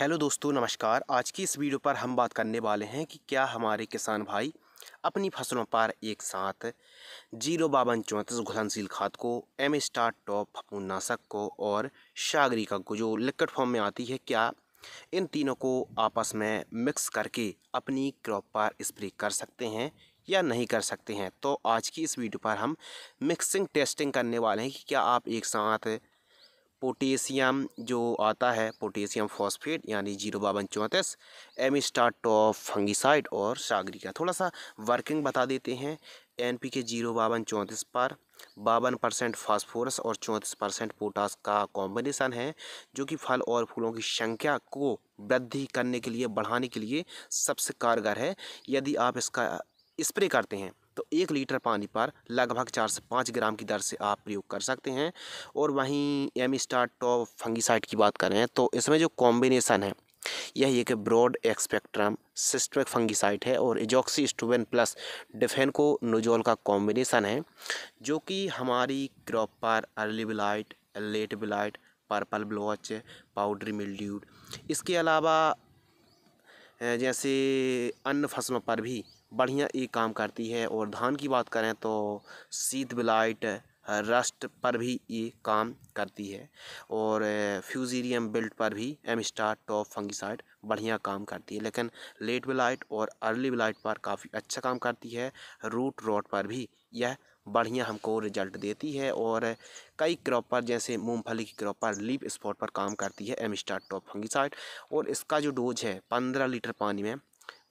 hello दोस्तों नमस्कार आज की इस वीडियो पर हम बात करने वाले हैं कि क्या हमारे किसान भाई अपनी फसलों पर एक साथ जीरो बावन चौंतीस घुलनशील खाद को एम स्टार टॉप फपूनाशक को और शागरिका को जो लिक्विड फॉर्म में आती है क्या इन तीनों को आपस में मिक्स करके अपनी क्रॉप पर स्प्रे कर सकते हैं या नहीं कर सकते हैं तो आज की इस वीडियो पर हम मिक्सिंग टेस्टिंग करने वाले हैं कि क्या आप एक साथ पोटेशियम जो आता है पोटेशियम फॉस्फेट यानी जीरो बावन चौंतीस एम स्टार्ट ऑफ फंगिसाइड और सागरी का थोड़ा सा वर्किंग बता देते हैं एन पी के जीरो बावन चौंतीस पर बावन परसेंट फॉस्फोरस और चौंतीस परसेंट पोटास का कॉम्बिनेशन है जो कि फल और फूलों की संख्या को वृद्धि करने के लिए बढ़ाने के लिए सबसे कारगर है यदि आप इसका स्प्रे करते हैं तो एक लीटर पानी पर लगभग चार से पाँच ग्राम की दर से आप प्रयोग कर सकते हैं और वहीं एम स्टार टॉप फंगीसाइड की बात करें तो इसमें जो कॉम्बिनेसन है यह एक ब्रॉड एक्सपेक्ट्रम सिस्टमिक फंगीसाइड है और एजॉक्सी स्टूबेन प्लस डिफेन को नोजोल का कॉम्बिनेसन है जो कि हमारी क्रॉप पर early blight late blight purple blotch powdery mildewed इसके अलावा जैसे अन्य फसलों पर भी बढ़िया ये काम करती है और धान की बात करें तो सीत ब्लाइट रस्ट पर भी ये काम करती है और फ्यूजीरियम बिल्ट पर भी एम स्टार टॉप फंगिसाइड बढ़िया काम करती है लेकिन लेट ब्लाइट और अर्ली ब्लाइट पर काफ़ी अच्छा काम करती है रूट रोड पर भी यह बढ़िया हमको रिजल्ट देती है और कई क्रॉप पर जैसे मूंगफली की क्रॉप पर लीप स्पॉट पर काम करती है एम स्टार टॉप फंगिसाइड और इसका जो डोज है पंद्रह लीटर पानी में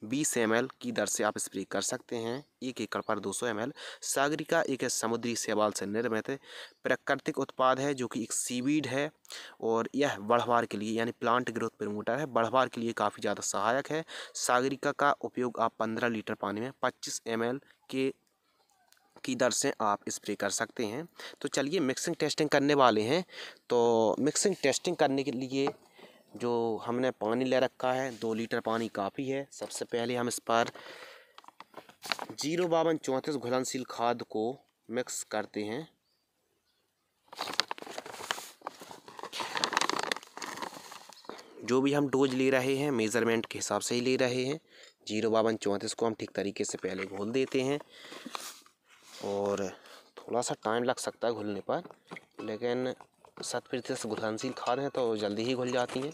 बीस एम की दर से आप स्प्रे कर सकते हैं एक एकड़ पर 200 सौ एम सागरिका एक समुद्री सेवाल से निर्मित प्राकृतिक उत्पाद है जो कि एक सीवीड है और यह बढ़वार के लिए यानी प्लांट ग्रोथ प्रमोटर है बढ़वार के लिए काफ़ी ज़्यादा सहायक है सागरिका का उपयोग आप पंद्रह लीटर पानी में पच्चीस एम के की दर से आप स्प्रे कर सकते हैं तो चलिए मिक्सिंग टेस्टिंग करने वाले हैं तो मिक्सिंग टेस्टिंग करने के लिए जो हमने पानी ले रखा है दो लीटर पानी काफ़ी है सबसे पहले हम इस पर जीरो बावन चौंतीस घुलनशील खाद को मिक्स करते हैं जो भी हम डोज ले रहे हैं मेज़रमेंट के हिसाब से ही ले रहे हैं जीरो बावन चौंतीस को हम ठीक तरीके से पहले घोल देते हैं और थोड़ा सा टाइम लग सकता है घुलने पर लेकिन सत प्रतिशत घुलनशील खाद हैं तो जल्दी ही घुल जाती हैं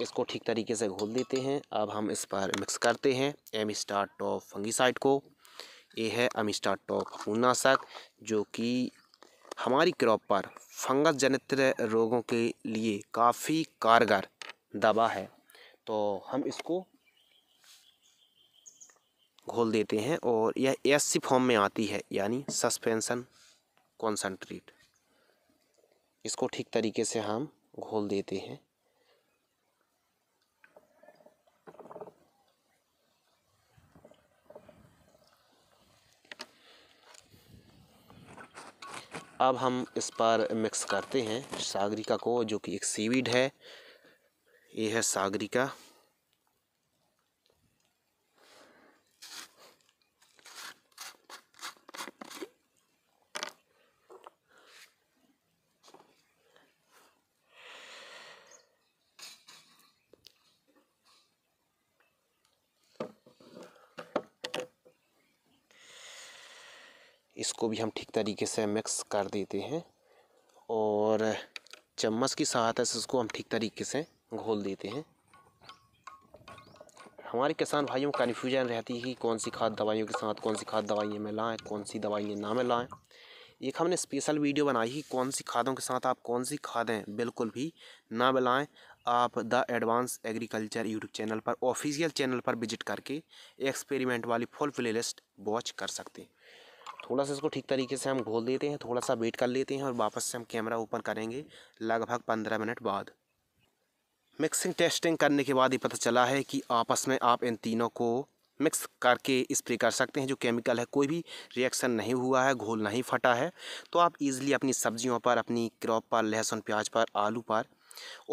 इसको ठीक तरीके से घोल देते हैं अब हम इस पर मिक्स करते हैं एम स्टार टॉप फंगीसाइड को ये है एम स्टार टॉप फूनाशक जो कि हमारी क्रॉप पर फंगस जनित रोगों के लिए काफ़ी कारगर दवा है तो हम इसको घोल देते हैं और यह एस सी फॉर्म में आती है यानी सस्पेंसन कॉन्सनट्रेट इसको ठीक तरीके से हम घोल देते हैं अब हम इस पर मिक्स करते हैं सागरिका को जो कि एक सीविड है ये है सागरिका इसको भी हम ठीक तरीके से मिक्स कर देते हैं और चम्मच की सहायता से इसको हम ठीक तरीके से घोल देते हैं हमारे किसान भाइयों में कन्फ्यूजन रहती है कि कौन सी खाद दवाइयों के साथ कौन सी खाद दवाइयाँ मिलाएँ कौन सी दवाइयाँ ना मिलाएँ एक हमने स्पेशल वीडियो बनाई कि कौन सी खादों के साथ आप कौन सी खादें बिल्कुल भी ना मिलाएँ आप the advance agriculture YouTube channel पर ऑफिशियल चैनल पर विजिट करके एक्सपेरिमेंट वाली फुल प्ले लिस्ट वॉच कर सकते हैं थोड़ा सा इसको ठीक तरीके से हम घोल देते हैं थोड़ा सा वेट कर लेते हैं और वापस से हम कैमरा ओपन करेंगे लगभग पंद्रह मिनट बाद मिक्सिंग टेस्टिंग करने के बाद ही पता चला है कि आपस में आप इन तीनों को मिक्स करके स्प्रे कर सकते हैं जो केमिकल है कोई भी रिएक्शन नहीं हुआ है घोल नहीं फटा है तो आप इजीली अपनी सब्जियों पर अपनी क्रॉप पर लहसुन प्याज पर आलू पर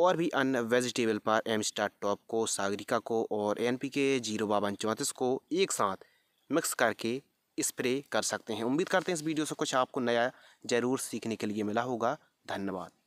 और भी अन्य वेजिटेबल पर एम स्टार टॉप को सागरिका को और एन पी के जीरो बावन चौंतीस को एक साथ मिक्स करके स्प्रे कर सकते हैं उम्मीद करते हैं इस वीडियो से कुछ आपको नया ज़रूर सीखने के लिए मिला होगा धन्यवाद